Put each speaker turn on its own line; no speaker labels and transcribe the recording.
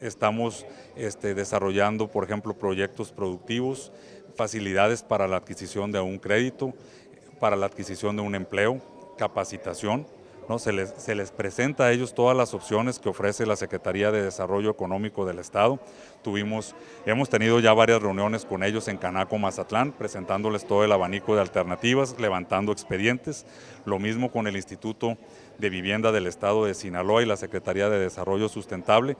Estamos este, desarrollando, por ejemplo, proyectos productivos, facilidades para la adquisición de un crédito, para la adquisición de un empleo, capacitación. ¿no? Se, les, se les presenta a ellos todas las opciones que ofrece la Secretaría de Desarrollo Económico del Estado. Tuvimos, hemos tenido ya varias reuniones con ellos en Canaco, Mazatlán, presentándoles todo el abanico de alternativas, levantando expedientes. Lo mismo con el Instituto de Vivienda del Estado de Sinaloa y la Secretaría de Desarrollo Sustentable.